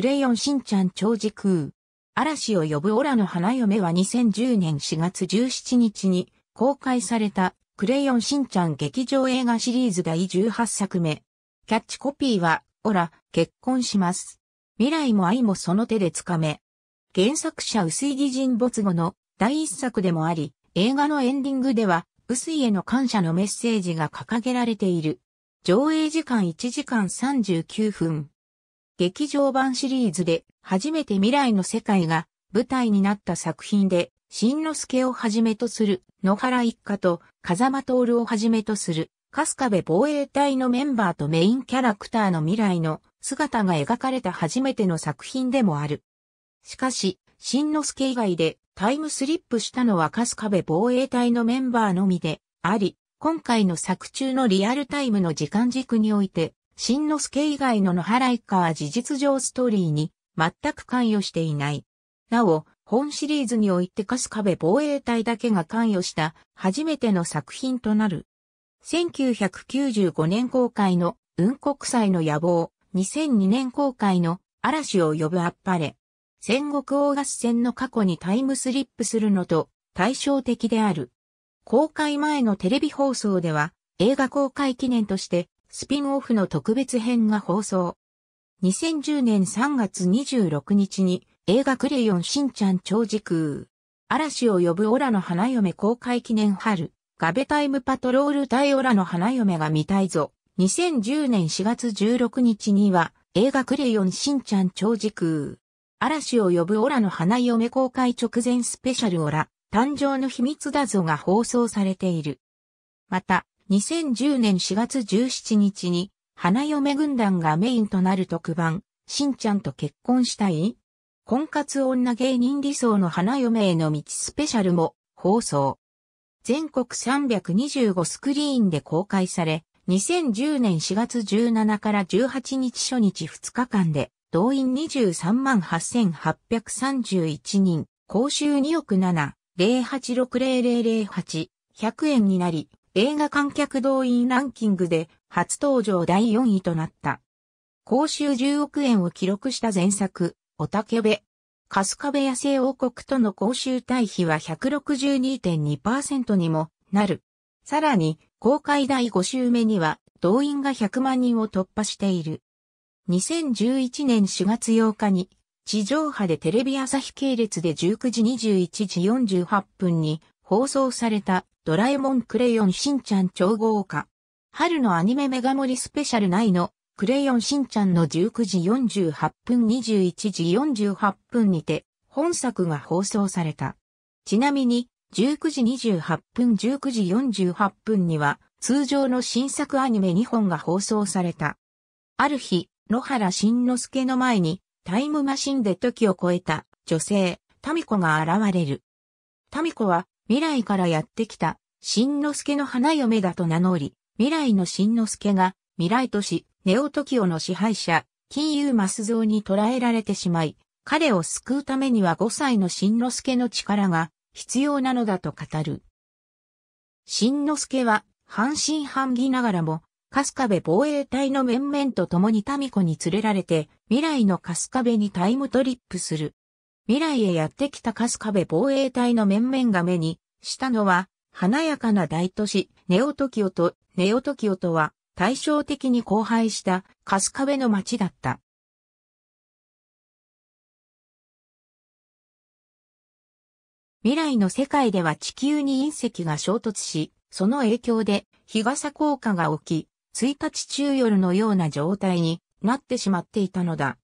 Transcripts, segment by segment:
クレヨンしんちゃん超時空。嵐を呼ぶオラの花嫁は2010年4月17日に公開されたクレヨンしんちゃん劇場映画シリーズ第18作目。キャッチコピーは、オラ、結婚します。未来も愛もその手でつかめ。原作者薄井義人没後の第1作でもあり、映画のエンディングでは、薄井への感謝のメッセージが掲げられている。上映時間1時間39分。劇場版シリーズで初めて未来の世界が舞台になった作品で、新之助をはじめとする野原一家と風間徹をはじめとする春日部防衛隊のメンバーとメインキャラクターの未来の姿が描かれた初めての作品でもある。しかし、新之助以外でタイムスリップしたのは春日部防衛隊のメンバーのみであり、今回の作中のリアルタイムの時間軸において、新之助以外の野原一家は事実上ストーリーに全く関与していない。なお、本シリーズにおいてスカベ防衛隊だけが関与した初めての作品となる。1995年公開の雲国際の野望、2002年公開の嵐を呼ぶあっぱれ。戦国大合戦の過去にタイムスリップするのと対照的である。公開前のテレビ放送では映画公開記念としてスピンオフの特別編が放送。2010年3月26日に映画クレヨンしんちゃん超時空。嵐を呼ぶオラの花嫁公開記念春。ガベタイムパトロール対オラの花嫁が見たいぞ。2010年4月16日には映画クレヨンしんちゃん超時空。嵐を呼ぶオラの花嫁公開直前スペシャルオラ、誕生の秘密だぞが放送されている。また、2010年4月17日に、花嫁軍団がメインとなる特番、しんちゃんと結婚したい婚活女芸人理想の花嫁への道スペシャルも放送。全国325スクリーンで公開され、2010年4月17から18日初日2日間で、動員23万8831人、公衆2億7、0860008、100円になり、映画観客動員ランキングで初登場第4位となった。公衆10億円を記録した前作、おたけべ。カスカベ野生王国との公衆対比は162.2%にもなる。さらに、公開第5週目には動員が100万人を突破している。2011年4月8日に、地上波でテレビ朝日系列で19時21時48分に放送されたドラえもんクレヨンしんちゃん超豪華。春のアニメメガ盛りスペシャル内のクレヨンしんちゃんの19時48分21時48分にて本作が放送された。ちなみに19時28分19時48分には通常の新作アニメ2本が放送された。ある日、野原慎之介の前にタイムマシンで時を超えた女性、タミコが現れる。タミコは未来からやってきた、新之助の花嫁だと名乗り、未来の新之助が、未来都市、ネオトキオの支配者、金融ゾ造に捕らえられてしまい、彼を救うためには5歳の新之助の力が必要なのだと語る。新之助は半信半疑ながらも、春日部防衛隊の面々と共に民子に連れられて、未来の春日部にタイムトリップする。未来へやってきたカスカベ防衛隊の面々が目にしたのは、華やかな大都市、ネオトキオと、ネオトキオとは、対照的に荒廃したカスカベの街だった。未来の世界では地球に隕石が衝突し、その影響で日傘効果が起き、1日中夜のような状態になってしまっていたのだ。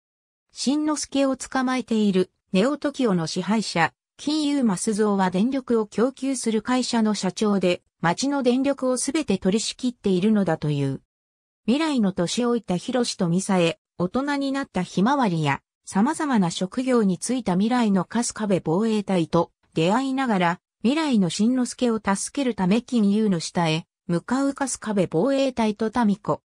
新之助を捕まえているネオトキオの支配者、金融マスゾウは電力を供給する会社の社長で、町の電力をすべて取り仕切っているのだという。未来の年老いたヒロシとミサエ、大人になったひまわりや、様々な職業に就いた未来のカスカベ防衛隊と出会いながら、未来の新之助を助けるため金融の下へ、向かうカスカベ防衛隊とタミコ。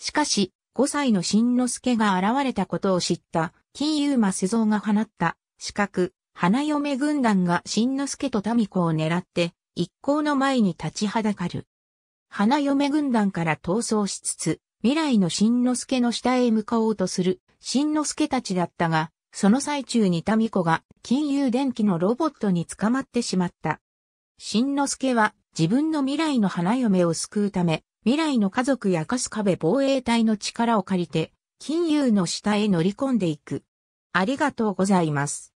しかし、5歳の新之助が現れたことを知った金融魔世蔵が放った、資格、花嫁軍団が新之助と民子を狙って、一行の前に立ちはだかる。花嫁軍団から逃走しつつ、未来の新之助の下へ向かおうとする、新之助たちだったが、その最中に民子が金融電機のロボットに捕まってしまった。新之助は自分の未来の花嫁を救うため、未来の家族や春日部防衛隊の力を借りて、金融の下へ乗り込んでいく。ありがとうございます。